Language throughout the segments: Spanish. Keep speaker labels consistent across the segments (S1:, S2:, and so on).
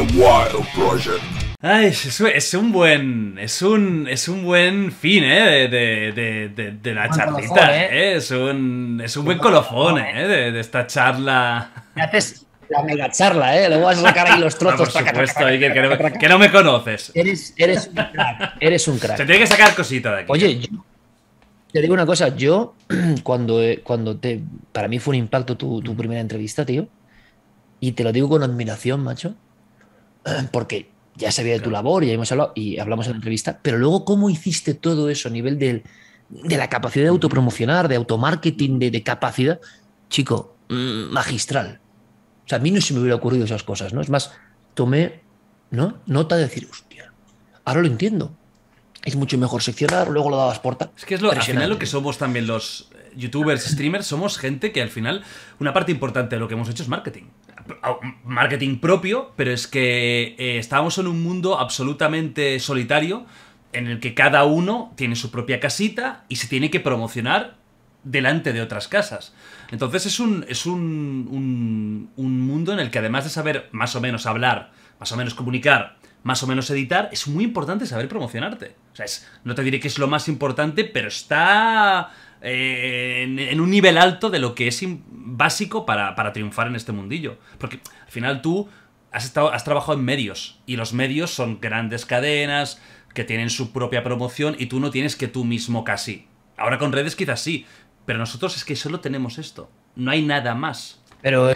S1: Wild
S2: Ay, es, es, un buen. Es un. Es un buen fin, eh, de, de, de, de la charlita. Eh. ¿eh? Es un. Es un buen colofón, eh, de, esta charla.
S1: Me haces la mega charla, eh. Luego vas a sacar ahí los trozos por para supuesto,
S2: que, no me, que, no, me conoces. Eres, eres un
S1: crack. Eres un crack. Se
S2: tiene que sacar cosita de aquí.
S1: Oye, eh. yo te digo una cosa, yo cuando, eh, cuando te. Para mí fue un impacto tu, tu primera entrevista, tío. Y te lo digo con admiración, macho porque ya sabía de tu labor, y hablamos en la entrevista, pero luego cómo hiciste todo eso a nivel de la capacidad de autopromocionar, de automarketing, de, capacidad, chico, mm, magistral. O sea, a mí no se me hubiera ocurrido esas cosas, ¿no? Es más, tomé ¿no? nota de decir, hostia, ahora lo entiendo. Es mucho mejor seccionar, luego lo dabas por
S2: Es que es lo, al final lo que somos también los youtubers, streamers, somos gente que al final una parte importante de lo que hemos hecho es marketing marketing propio, pero es que eh, estábamos en un mundo absolutamente solitario en el que cada uno tiene su propia casita y se tiene que promocionar delante de otras casas. Entonces es un, es un, un, mundo en el que además de saber más o menos hablar, más o menos comunicar, más o menos editar, es muy importante saber promocionarte. O sea, es, no te diré que es lo más importante, pero está eh, en, un nivel alto de lo que es básico para, para triunfar en este mundillo. Porque al final tú has, estado, has trabajado en medios y los medios son grandes cadenas que tienen su propia promoción y tú no tienes que tú mismo casi. Ahora con redes quizás sí, pero nosotros es que solo tenemos esto. No hay nada más.
S1: Pero,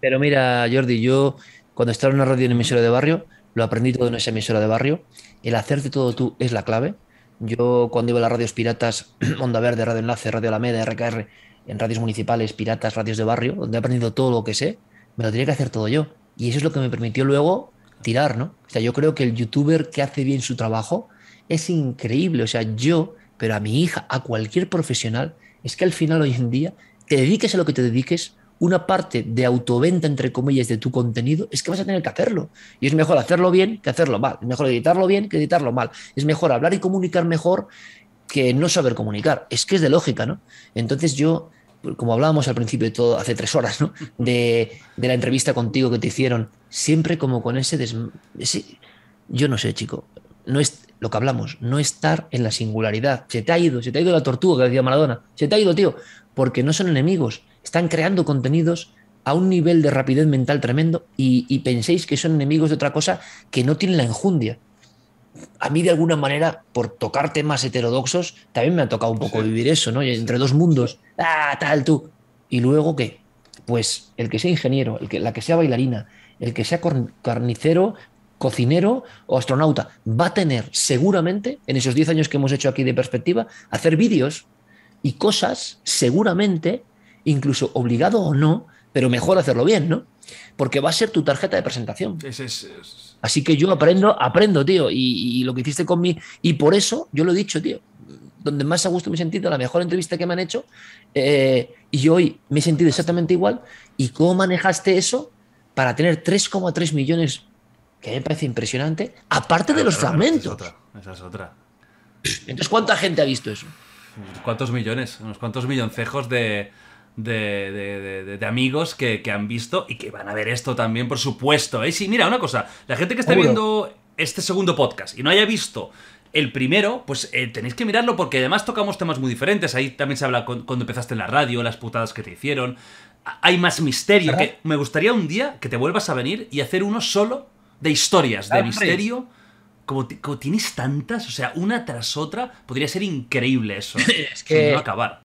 S1: pero mira, Jordi, yo cuando estaba en una radio en emisora de barrio, lo aprendí todo en esa emisora de barrio. El hacerte todo tú es la clave. Yo cuando iba a las radios piratas, Onda Verde, Radio Enlace, Radio Alameda, RKR, en radios municipales, piratas, radios de barrio, donde he aprendido todo lo que sé, me lo tenía que hacer todo yo. Y eso es lo que me permitió luego tirar, ¿no? O sea, yo creo que el youtuber que hace bien su trabajo es increíble. O sea, yo, pero a mi hija, a cualquier profesional, es que al final hoy en día, te dediques a lo que te dediques, una parte de autoventa, entre comillas, de tu contenido, es que vas a tener que hacerlo. Y es mejor hacerlo bien que hacerlo mal. Es mejor editarlo bien que editarlo mal. Es mejor hablar y comunicar mejor que no saber comunicar. Es que es de lógica, ¿no? Entonces yo, como hablábamos al principio de todo, hace tres horas, ¿no? De, la entrevista contigo que te hicieron, siempre como con ese, des... Yo no sé, chico. No es lo que hablamos, no estar en la singularidad. Se te ha ido, se te ha ido la tortuga que decía Maradona. Se te ha ido, tío. Porque no son enemigos. Están creando contenidos a un nivel de rapidez mental tremendo y, y penséis que son enemigos de otra cosa que no tienen la enjundia a mí de alguna manera, por tocar temas heterodoxos, también me ha tocado un poco vivir eso, ¿no? Entre dos mundos, ah, tal, tú. Y luego, ¿qué? Pues el que sea ingeniero, el que, la que sea bailarina, el que sea carnicero, cocinero o astronauta, va a tener seguramente, en esos 10 años que hemos hecho aquí de perspectiva, hacer vídeos y cosas, seguramente, incluso obligado o no, pero mejor hacerlo bien, ¿no? Porque va a ser tu tarjeta de presentación. Así que yo aprendo, aprendo, tío, y, lo que hiciste con mí, y por eso yo lo he dicho, tío, donde más a gusto me he sentido, la mejor entrevista que me han hecho, eh, y hoy me he sentido exactamente igual, y cómo manejaste eso para tener 3,3 millones, que a mí me parece impresionante, aparte de los fragmentos.
S2: Esa es otra. Entonces, ¿cuánta gente ha visto eso? ¿Cuántos millones, unos cuantos milloncejos de, de, amigos que, han visto y que van a ver esto también, por supuesto. y ¿eh? Sí, mira, una cosa, la gente que está viendo este segundo podcast y no haya visto el primero, pues eh, tenéis que mirarlo porque además tocamos temas muy diferentes. Ahí también se habla cuando empezaste en la radio, las putadas que te hicieron. Hay más misterio. Que me gustaría un día que te vuelvas a venir y hacer uno solo de historias, de misterio. Como, como, tienes tantas, o sea, una tras otra, podría ser increíble eso. es que no acabar.